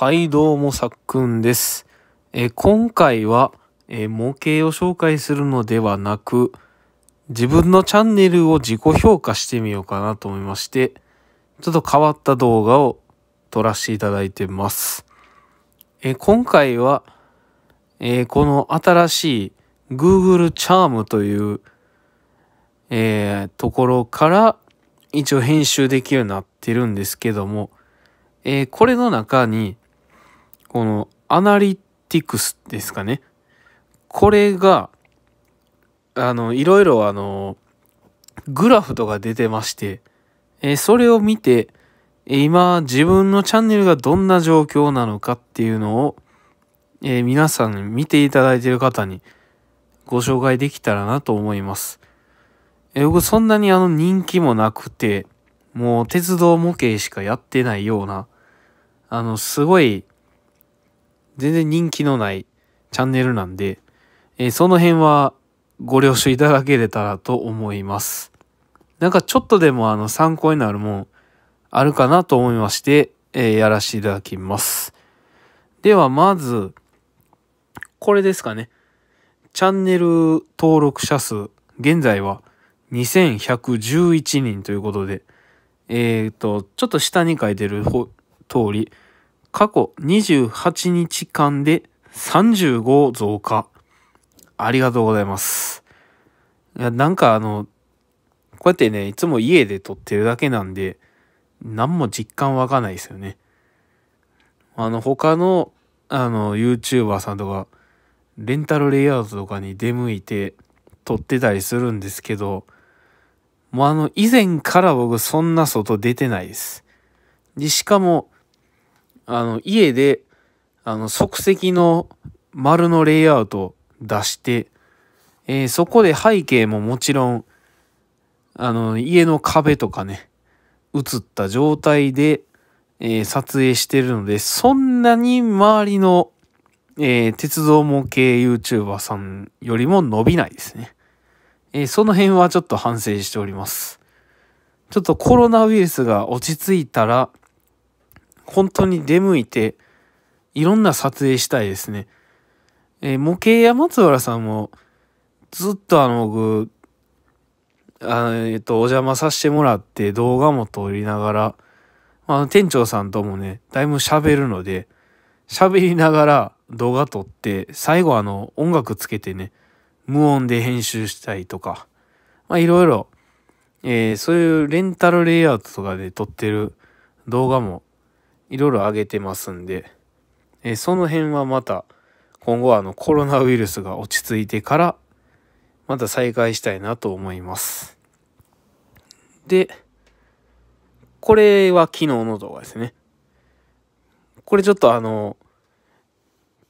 はい、どうも、さっくんです。え今回は、え模型を紹介するのではなく、自分のチャンネルを自己評価してみようかなと思いまして、ちょっと変わった動画を撮らせていただいてます。え今回は、えこの新しい Google Charm という、えー、ところから一応編集できるようになってるんですけども、えー、これの中にこのアナリティクスですかね。これが、あの、いろいろあの、グラフとか出てまして、えー、それを見て、今自分のチャンネルがどんな状況なのかっていうのを、えー、皆さん見ていただいている方にご紹介できたらなと思います。えー、僕そんなにあの人気もなくて、もう鉄道模型しかやってないような、あのすごい全然人気のないチャンネルなんで、えー、その辺はご了承いただけれたらと思います。なんかちょっとでもあの参考になるもんあるかなと思いまして、えー、やらせていただきます。ではまず、これですかね。チャンネル登録者数、現在は2111人ということで、えっ、ー、と、ちょっと下に書いてる通り、過去28日間で35増加。ありがとうございます。いや、なんかあの、こうやってね、いつも家で撮ってるだけなんで、何も実感湧かないですよね。あの、他の、あの、YouTuber さんとか、レンタルレイアウトとかに出向いて撮ってたりするんですけど、もうあの、以前から僕そんな外出てないです。で、しかも、あの、家で、あの、即席の丸のレイアウト出して、えー、そこで背景ももちろん、あの、家の壁とかね、映った状態で、えー、撮影してるので、そんなに周りの、えー、鉄道模型 YouTuber さんよりも伸びないですね。えその辺はちょっと反省しております。ちょっとコロナウイルスが落ち着いたら、本当に出向いて、いろんな撮影したいですね。えー、模型や松原さんも、ずっとあの、僕、あえっと、お邪魔させてもらって動画も撮りながら、あの、店長さんともね、だいぶ喋るので、喋りながら動画撮って、最後あの、音楽つけてね、無音で編集したりとか、まあいろいろ、えそういうレンタルレイアウトとかで撮ってる動画もいろいろ上げてますんで、えその辺はまた今後はあのコロナウイルスが落ち着いてからまた再開したいなと思います。で、これは昨日の動画ですね。これちょっとあの、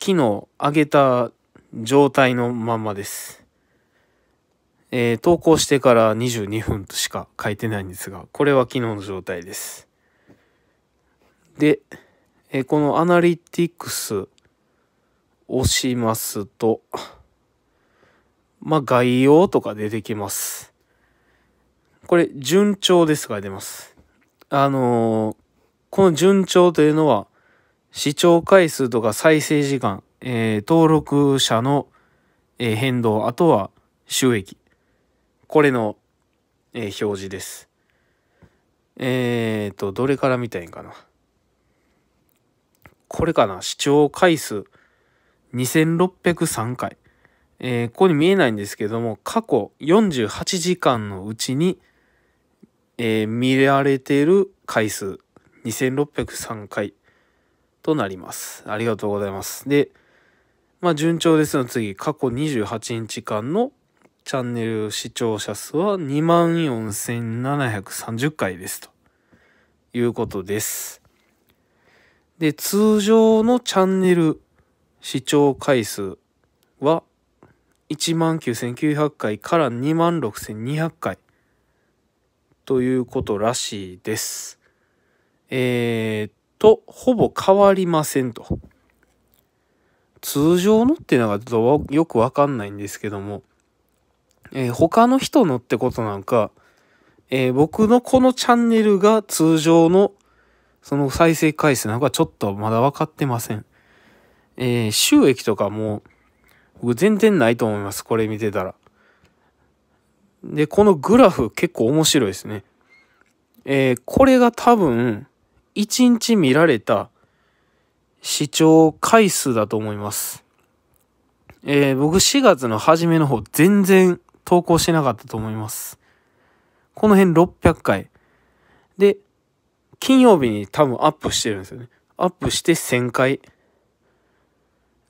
昨日上げた状態のまんまです。えー、投稿してから22分としか書いてないんですが、これは昨日の状態です。で、えこのアナリティクス押しますと、まあ、概要とか出てきます。これ、順調ですが出ます。あのー、この順調というのは、視聴回数とか再生時間、えー、登録者の、えー、変動、あとは収益。これの、え表示です。えっ、と、どれから見たいんかな。これかな、視聴回数2603回。えー、ここに見えないんですけども、過去48時間のうちに、えー、見られている回数2603回となります。ありがとうございます。で、まあ順調ですの次、過去28日間のチャンネル視聴者数は24,730回ですということです。で、通常のチャンネル視聴回数は19,900回から26,200回ということらしいです。えー、っと、ほぼ変わりませんと。通常のっていうのがよくわかんないんですけども、えー、他の人のってことなんか、えー、僕のこのチャンネルが通常のその再生回数なんかちょっとまだ分かってません。えー、収益とかも、僕全然ないと思います。これ見てたら。で、このグラフ結構面白いですね。えー、これが多分、1日見られた視聴回数だと思います。えー、僕4月の初めの方全然投稿してなかったと思います。この辺600回。で、金曜日に多分アップしてるんですよね。アップして1000回。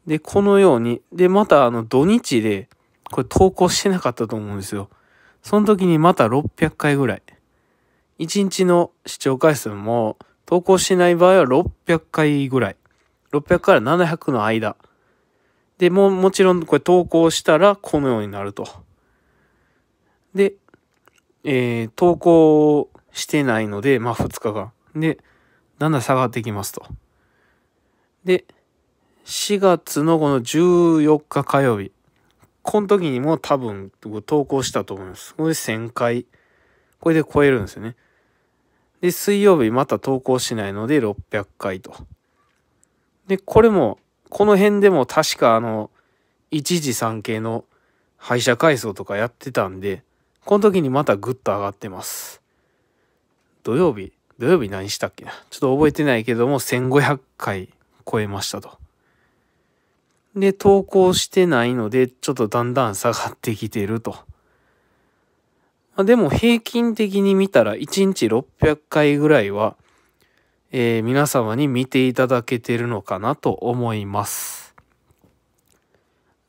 で、このように、で、またあの土日で、これ投稿してなかったと思うんですよ。その時にまた600回ぐらい。1日の視聴回数も投稿しない場合は600回ぐらい。600から700の間。で、も、もちろんこれ投稿したらこのようになると。で、えー、投稿してないので、まあ2日間。で、だんだん下がってきますと。で、4月のこの14日火曜日。この時にも多分投稿したと思います。これで1000回。これで超えるんですよね。で、水曜日また投稿しないので600回と。で、これも、この辺でも確かあの、一時3系の廃車改装とかやってたんで、この時にまたぐっと上がってます。土曜日、土曜日何したっけなちょっと覚えてないけども1500回超えましたと。で、投稿してないので、ちょっとだんだん下がってきてると。まあ、でも平均的に見たら1日600回ぐらいは、えー、皆様に見ていただけてるのかなと思います。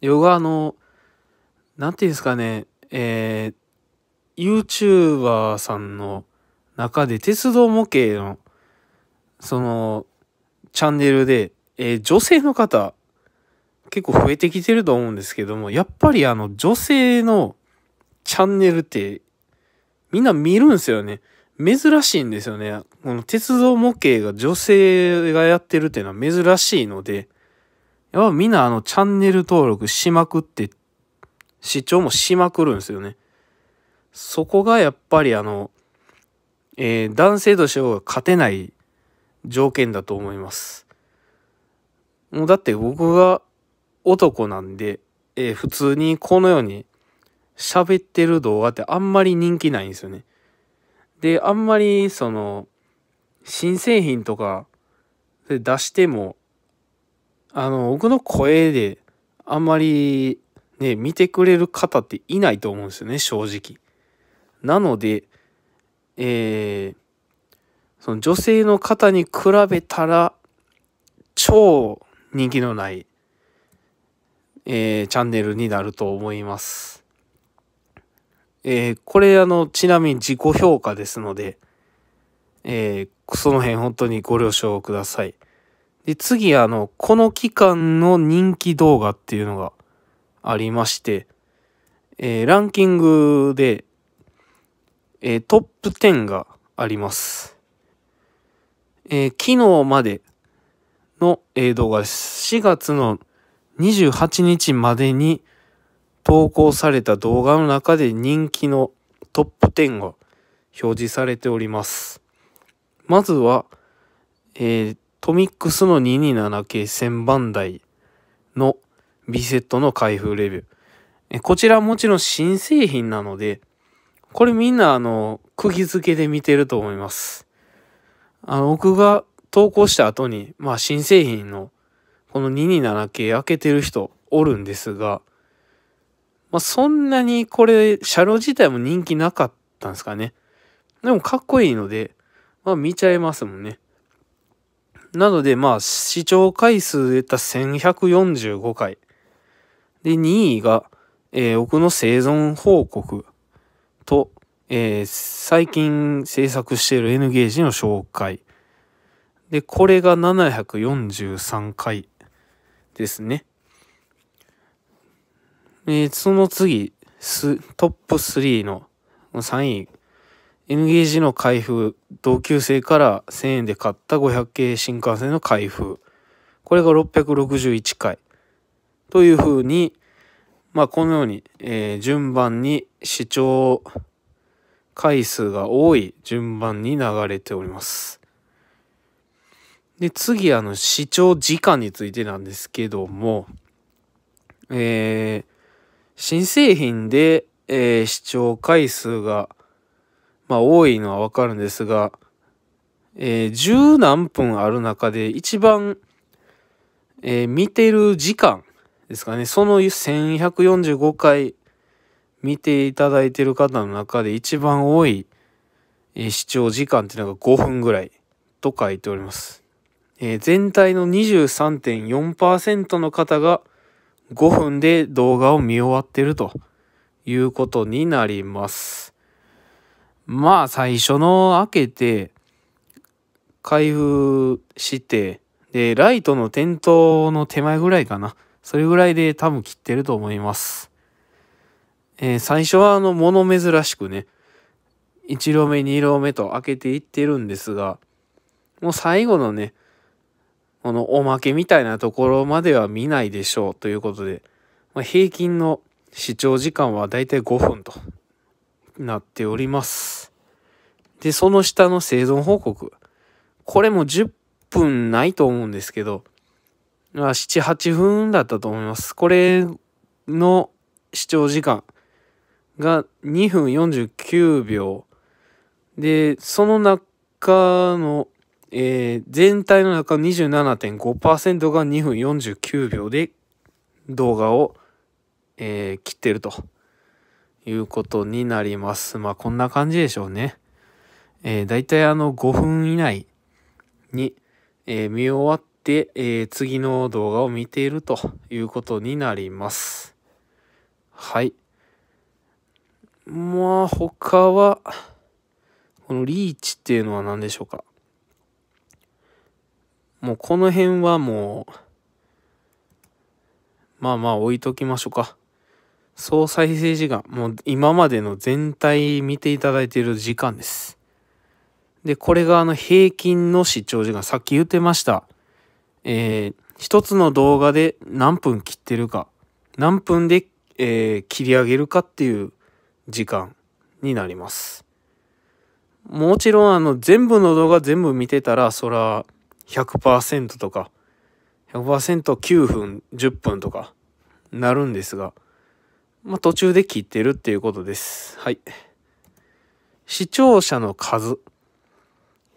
ヨガの、なんていうんですかね、えー、YouTuber さんの中で鉄道模型の、その、チャンネルで、えー、女性の方、結構増えてきてると思うんですけども、やっぱりあの、女性のチャンネルって、みんな見るんですよね。珍しいんですよね。この鉄道模型が女性がやってるっていうのは珍しいので、やっぱみんなあのチャンネル登録しまくって、視聴もしまくるんですよね。そこがやっぱりあの、えー、男性としては勝てない条件だと思います。もうだって僕が男なんで、えー、普通にこのように喋ってる動画ってあんまり人気ないんですよね。で、あんまりその新製品とかで出しても、あの、僕の声であんまりね、見てくれる方っていないと思うんですよね、正直。なので、えー、その女性の方に比べたら、超人気のない、えー、チャンネルになると思います。えー、これあの、ちなみに自己評価ですので、えー、その辺本当にご了承ください。で、次あの、この期間の人気動画っていうのがありまして、えー、ランキングで、えー、トップ10があります。えー、昨日までの、えー、動画です。4月の28日までに投稿された動画の中で人気のトップ10が表示されております。まずは、えー、トミックスの227系1000番台の B セットの開封レビュー。こちらもちろん新製品なので、これみんなあの、釘付けで見てると思います。あの、僕が投稿した後に、まあ新製品のこの227系開けてる人おるんですが、まあそんなにこれ車両自体も人気なかったんですかね。でもかっこいいので、まあ見ちゃいますもんね。なのでまあ視聴回数で言った1145回。で、2位が、えー、僕の生存報告。と、えー、最近制作している N ゲージの紹介。で、これが743回ですね。えー、その次、トップ3の3位、N ゲージの開封、同級生から1000円で買った500系新幹線の開封。これが661回。というふうに、まあ、このように、えー、順番に視聴回数が多い順番に流れております。で、次、あの、視聴時間についてなんですけども、えー、新製品で、えー、視聴回数が、まあ、多いのはわかるんですが、えー、十何分ある中で一番、えー、見てる時間ですかね。その1145回見ていただいてる方の中で一番多い視聴時間っていうのが5分ぐらいと書いております。えー、全体の23.4%の方が5分で動画を見終わってるということになります。まあ最初の開けて開封してでライトの点灯の手前ぐらいかなそれぐらいで多分切ってると思います。えー、最初はあの、物珍しくね、1両目、2両目と開けていってるんですが、もう最後のね、このおまけみたいなところまでは見ないでしょうということで、まあ、平均の視聴時間はだいたい5分となっております。で、その下の生存報告。これも10分ないと思うんですけど、7、8分だったと思います。これの視聴時間が2分49秒。で、その中の、えー、全体の中27.5%が2分49秒で動画を、えー、切ってるということになります。まあこんな感じでしょうね。えー、大体あの5分以内に、えー、見終わってで、えー、次の動画を見ているということになります。はい。まあ、他は、このリーチっていうのは何でしょうか。もうこの辺はもう、まあまあ置いときましょうか。総再生時間、もう今までの全体見ていただいている時間です。で、これがあの平均の視聴時間、さっき言ってました。えー、一つの動画で何分切ってるか、何分で、えー、切り上げるかっていう時間になります。もちろんあの全部の動画全部見てたら、そら100%とか、100%9 分、10分とかなるんですが、まあ、途中で切ってるっていうことです。はい。視聴者の数。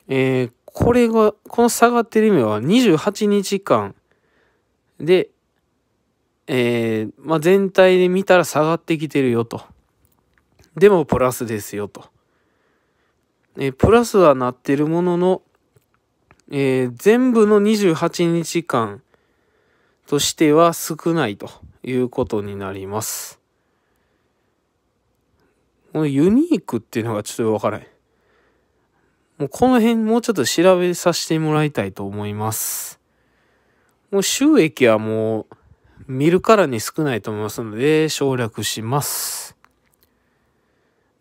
えー、これが、この下がってる意味は28日間で、えー、まあ、全体で見たら下がってきてるよと。でもプラスですよと。えー、プラスはなってるものの、えー、全部の28日間としては少ないということになります。このユニークっていうのがちょっとわからない。もうこの辺もうちょっと調べさせてもらいたいと思います。もう収益はもう見るからに少ないと思いますので省略します。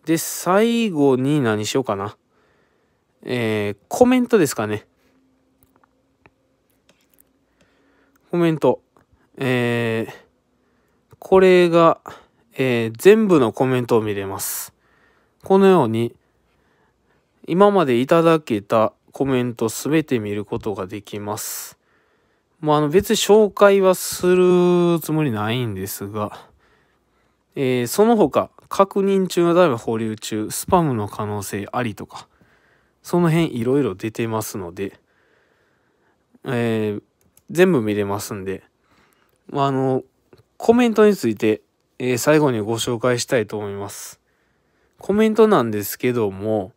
で、最後に何しようかな。えー、コメントですかね。コメント。えー、これが、えー、全部のコメントを見れます。このように、今までいただけたコメントすべて見ることができます。まあ、あの別に紹介はするつもりないんですが、えー、その他、確認中の例えば保留中、スパムの可能性ありとか、その辺いろいろ出てますので、えー、全部見れますんで、まあ、あの、コメントについて、えー、最後にご紹介したいと思います。コメントなんですけども、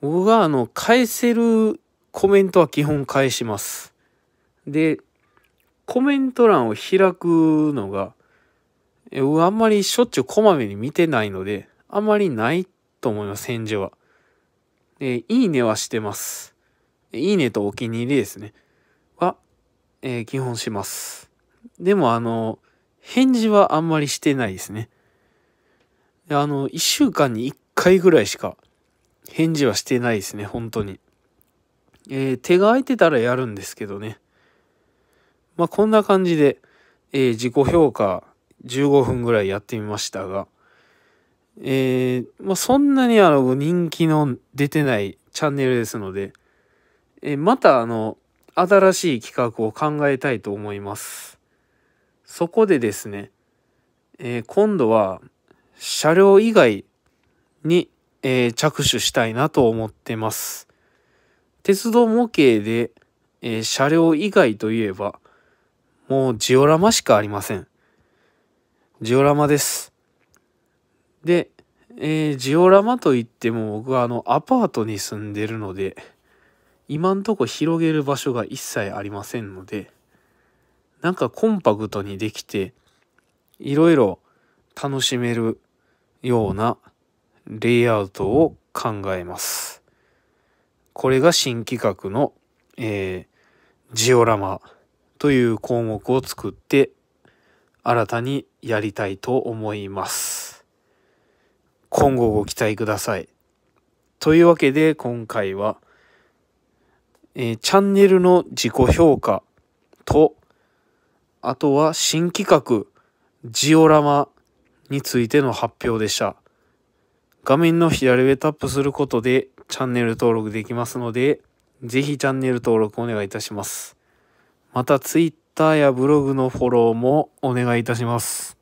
僕があの、返せるコメントは基本返します。で、コメント欄を開くのが、僕あんまりしょっちゅうこまめに見てないので、あんまりないと思います、返事は。えいいねはしてます。いいねとお気に入りですね。は、えー、基本します。でも、あの、返事はあんまりしてないですね。あの、一週間に一回ぐらいしか返事はしてないですね、本当に。えー、手が空いてたらやるんですけどね。まあ、こんな感じで、えー、自己評価15分ぐらいやってみましたが、えー、まあ、そんなにあの人気の出てないチャンネルですので、えまたあの、新しい企画を考えたいと思います。そこでですね、え今度は車両以外にえー、着手したいなと思ってます。鉄道模型で、えー、車両以外といえば、もうジオラマしかありません。ジオラマです。で、えー、ジオラマといっても僕はあのアパートに住んでるので、今んとこ広げる場所が一切ありませんので、なんかコンパクトにできて、いろいろ楽しめるようなレイアウトを考えます。これが新企画の、えー、ジオラマという項目を作って新たにやりたいと思います。今後ご期待ください。というわけで今回は、えー、チャンネルの自己評価とあとは新企画ジオラマについての発表でした。画面の左上タップすることでチャンネル登録できますので、ぜひチャンネル登録お願いいたします。また Twitter やブログのフォローもお願いいたします。